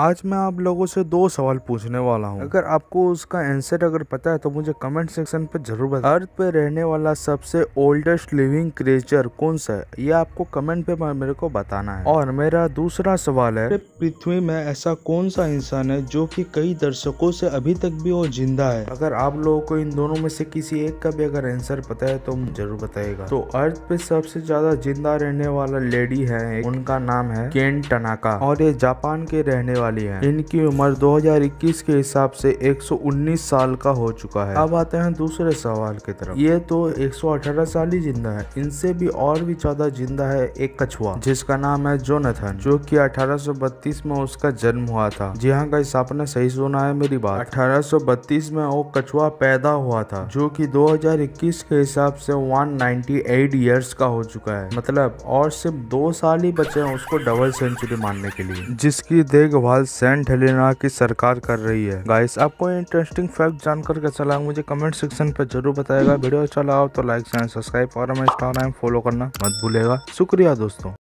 आज मैं आप लोगों से दो सवाल पूछने वाला हूँ अगर आपको उसका आंसर अगर पता है तो मुझे कमेंट सेक्शन पर जरूर बता अर्थ पे रहने वाला सबसे ओल्डेस्ट लिविंग क्रिएचर कौन सा है ये आपको कमेंट पे मेरे को बताना है और मेरा दूसरा सवाल है पृथ्वी में ऐसा कौन सा इंसान है जो कि कई दर्शकों से अभी तक भी वो जिंदा है अगर आप लोगों को इन दोनों में से किसी एक का भी अगर आंसर पता है तो जरूर बताएगा तो अर्थ पे सबसे ज्यादा जिंदा रहने वाला लेडी है उनका नाम है केन टनाका और ये जापान के रहने वाले वाली है इनकी उम्र 2021 के हिसाब से 119 साल का हो चुका है अब आते हैं दूसरे सवाल की तरफ ये तो 118 साल ही जिंदा है इनसे भी और भी ज्यादा जिंदा है एक कछुआ जिसका नाम है जोनाथन जो कि 1832 में उसका जन्म हुआ था जी हाँ गाइस आपने सही सुना है मेरी बात 1832 में वो कछुआ पैदा हुआ था जो कि 2021 के हिसाब से 198 इयर्स का हो चुका है मतलब और सिर्फ दो साल ही बचे हैं उसको डबल सेंचुरी मारने के लिए जिसकी देखभाल देखभाल सेंट हेलेना की सरकार कर रही है गाइस आपको इंटरेस्टिंग फैक्ट जानकर कैसा लगा मुझे कमेंट सेक्शन पर जरूर बताएगा वीडियो अच्छा लगा तो लाइक सब्सक्राइब और हमें इंस्टाग्राम फॉलो करना मत भूलेगा शुक्रिया दोस्तों